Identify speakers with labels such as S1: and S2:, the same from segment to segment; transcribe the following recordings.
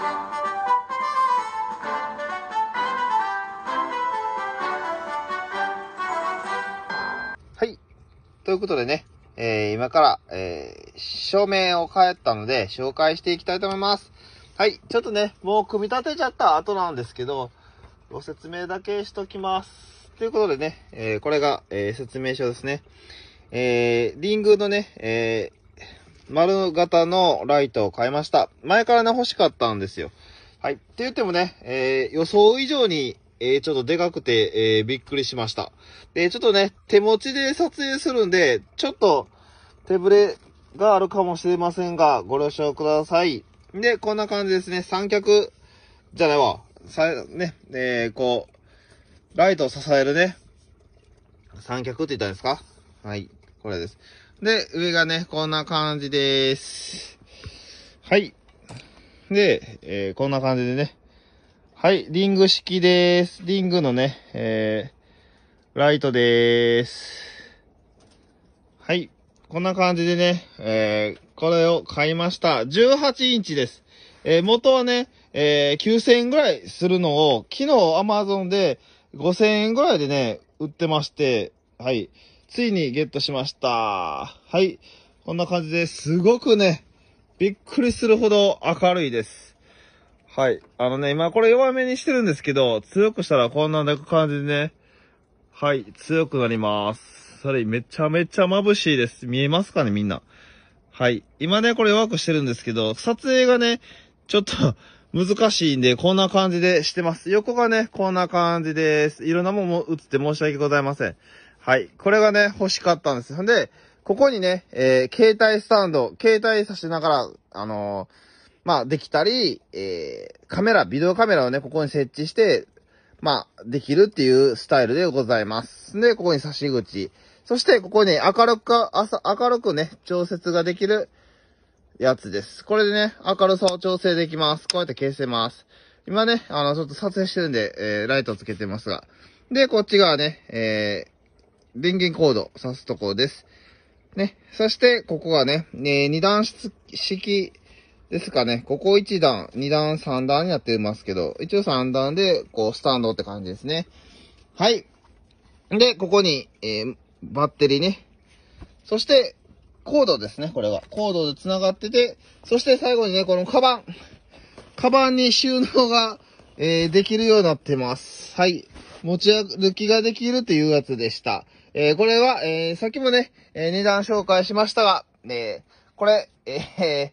S1: はい。ということでね、えー、今から、えー、照明を変えたので、紹介していきたいと思います。はい。ちょっとね、もう組み立てちゃった後なんですけど、ご説明だけしときます。ということでね、えー、これが、え説明書ですね。えリングのね、え丸型のライトを買いました。前からね、欲しかったんですよ。はい。って言ってもね、えー、予想以上に、えー、ちょっとでかくて、えー、びっくりしました。で、ちょっとね、手持ちで撮影するんで、ちょっと手ぶれがあるかもしれませんが、ご了承ください。で、こんな感じですね。三脚じゃないわ。さ、ね、えー、こう、ライトを支えるね、三脚って言ったんですかはい。これです。で、上がね、こんな感じです。はい。で、えー、こんな感じでね。はい、リング式です。リングのね、えー、ライトです。はい。こんな感じでね、えー、これを買いました。18インチです。えー、元はね、えー、9000円ぐらいするのを、昨日 Amazon で5000円ぐらいでね、売ってまして、はい。ついにゲットしました。はい。こんな感じです。すごくね、びっくりするほど明るいです。はい。あのね、今これ弱めにしてるんですけど、強くしたらこんな感じでね、はい、強くなります。それめちゃめちゃ眩しいです。見えますかね、みんな。はい。今ね、これ弱くしてるんですけど、撮影がね、ちょっと 難しいんで、こんな感じでしてます。横がね、こんな感じです。いろんなもんも映って申し訳ございません。はい。これがね、欲しかったんです。んで、ここにね、えー、携帯スタンド、携帯さしながら、あのー、まあ、できたり、えー、カメラ、ビデオカメラをね、ここに設置して、まあ、できるっていうスタイルでございます。で、ここに差し口。そして、ここに明るく、朝、明るくね、調節ができるやつです。これでね、明るさを調整できます。こうやって消せます。今ね、あの、ちょっと撮影してるんで、えー、ライトをつけてますが。で、こっち側ね、えー、電源コード挿すところです。ね。そして、ここがね、ね二段式ですかね。ここ1段、2段、3段になってますけど、一応3段で、こう、スタンドって感じですね。はい。で、ここに、えー、バッテリーね。そして、コードですね、これは。コードで繋がってて、そして最後にね、このカバン。カバンに収納が、えー、できるようになってます。はい。持ち歩きができるっていうやつでした。えー、これは、えー、さっきもね、えー、値段紹介しましたが、えこれ、え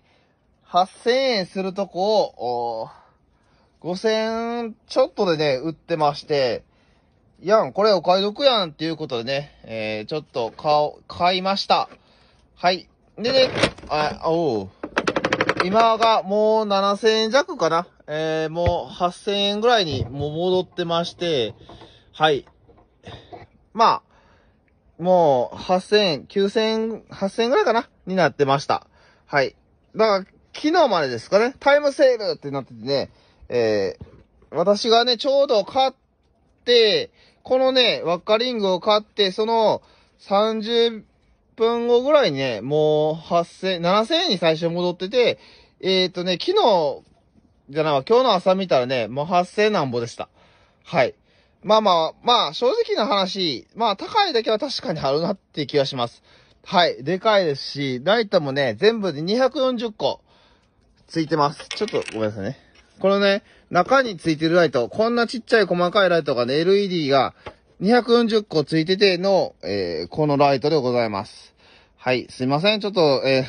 S1: 8000円するとこを、5000ちょっとでね、売ってまして、やん、これお買い得やんっていうことでね、えちょっと買買いました。はい。でね、あ、おう。今がもう7000円弱かな。えもう8000円ぐらいにもう戻ってまして、はい。まあ、もう、8000、9000、8000ぐらいかなになってました。はい。だから、昨日までですかね、タイムセールってなっててね、えー、私がね、ちょうど買って、このね、輪っかリングを買って、その30分後ぐらいにね、もう8000、7000円に最初戻ってて、えっ、ー、とね、昨日じゃないわ、今日の朝見たらね、もう8000なんぼでした。はい。まあまあ、まあ、正直な話、まあ、高いだけは確かにあるなっていう気がします。はい、でかいですし、ライトもね、全部で240個、ついてます。ちょっと、ごめんなさいね。このね、中についてるライト、こんなちっちゃい細かいライトがね、LED が240個ついてての、えー、このライトでございます。はい、すいません。ちょっと、え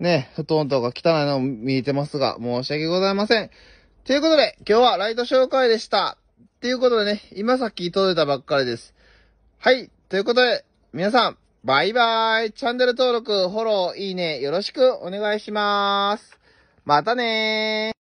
S1: ー、ね、布団とか汚いの見えてますが、申し訳ございません。ということで、今日はライト紹介でした。ていうことでね、今さっき届いたばっかりです。はい。ということで、皆さん、バイバーイチャンネル登録、フォロー、いいね、よろしくお願いします。またねー